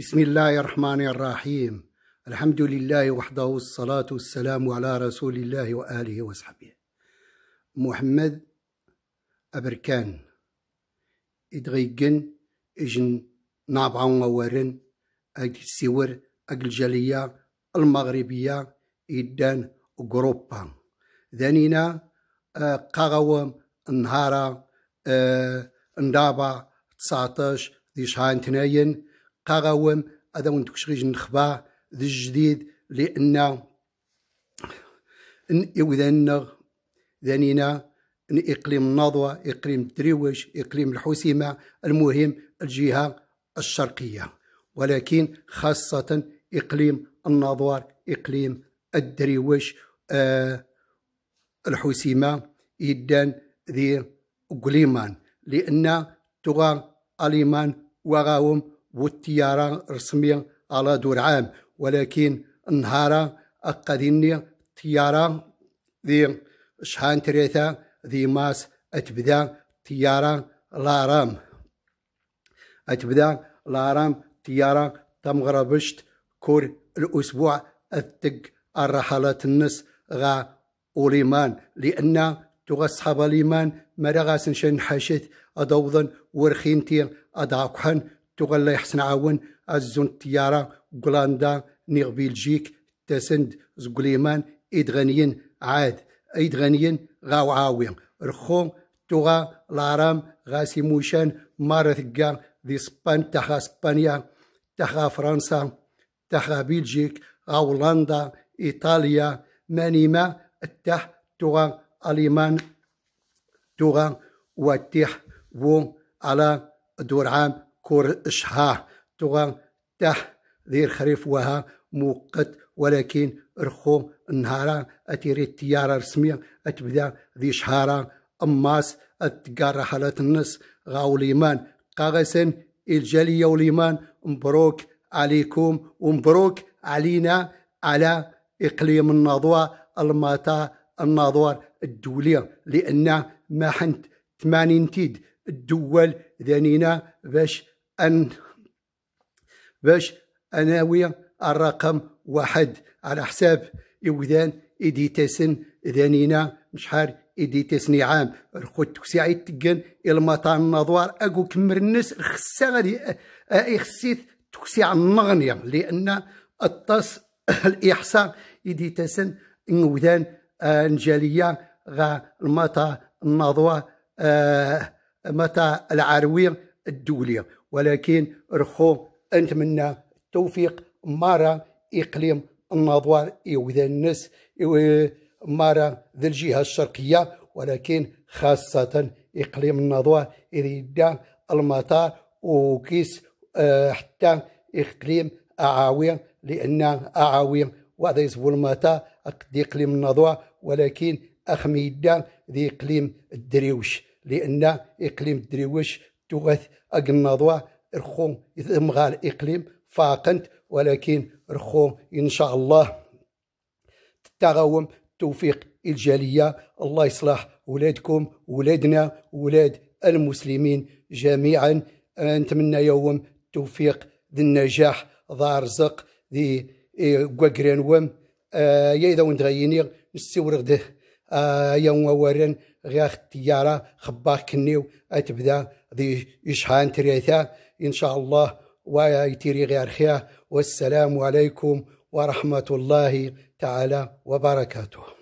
بسم الله الرحمن الرحيم الحمد لله وحده والصلاة والسلام على رسول الله وآله وصحبه محمد أبركان إدغيقن إجن نابعون وورن أجل سيور أجل الجالية المغربية إدان أوروبا ذنينا قغوة آه، نهارا آه، ندابا 19 دي شهان تناين قاغاوم هذا وين تكشغيج نخبا ذي الجديد لأن إن إوذانغ ذانينا إن إقليم النضوة إقليم تريوش إقليم الحسيمة المهم الجهة الشرقية ولكن خاصة إقليم الناظور إقليم الدريوش آه الحسيمة يدان ذي قليمان لأن تغار أليمان وغاوم والطيارة الرسمية على دور عام ولكن النهار أقديني طيارة ذي شحان تريثا ذي ماس أتبدا طيارة لارام أتبدا لارام طيارة تمغربشت كل الأسبوع أتق الرحلات النس غا أوليمان لأن تغا صحاب ليمان ما غاس حاشت أدوضا ورخينتي أدعقحن تغلى يحسن عاون الزون تيارا غولندا نيغ بلجيك تسند زقليمان ادغنيين عاد ادغنيين غاو عاوين رخو توغا لارام غاسي موشان مارثقا دي سبان تاخا سبانيا تاخا فرنسا تاخا بلجيك هولندا إيطاليا مانيما التح توغا أليمان توغا واتيح وو على دور عام كور إشحاح تغان تح ذير خريف وها موقت ولكن رخو النهار أتيري التيارة رسمية أتبدا ذي شهارة أماس أتقار حالة النص غاو ليمان قاغسن الجالية وليمان مبروك عليكم ومبروك علينا على إقليم النضوى المطا الناظور الدولية لأن ما حنت 80 تيد الدول ذنينا باش أن باش أناوي الرقم واحد على حساب اودان ايدي تسن ذانينا مشحال ايدي تسني عام الخد سعيد تقن المطار النظوار أكو كمر الناس خسا غادي إخسيت آه، آه، تكسيع النغنية لأن الطاس الإحصاء ايدي تسن اودان آه، نجالية غا المطار النظوار آه متى العروير الدولية ولكن رخو نتمنى التوفيق مرة إقليم النظوار وذا إيوه الناس مرة إيوه ذا الجهة الشرقية ولكن خاصة إقليم الناظور إريدا المطار وكيس آه، حتى إقليم أعاوية لأن أعاوية وهذا يزول المطار قد إقليم النظوار ولكن أخميدا ذي إقليم الدريوش لأن إقليم الدريوش تغاث أقناضوا رخو يتمغى الإقليم فاقنت ولكن رخو إن شاء الله تتغوم توفيق الجالية الله يصلح ولادكم ولادنا ولاد المسلمين جميعا نتمنى يوم توفيق ذي النجاح ذا رزق ذي كواكران إيه، وم آه يا إذا ونتغيني نستورغ ده آه، يوم ورن غير الطيارة خبار كنيو أتبدا ذي إشحان تريثا إن شاء الله ويتيري غير خير والسلام عليكم ورحمة الله تعالى وبركاته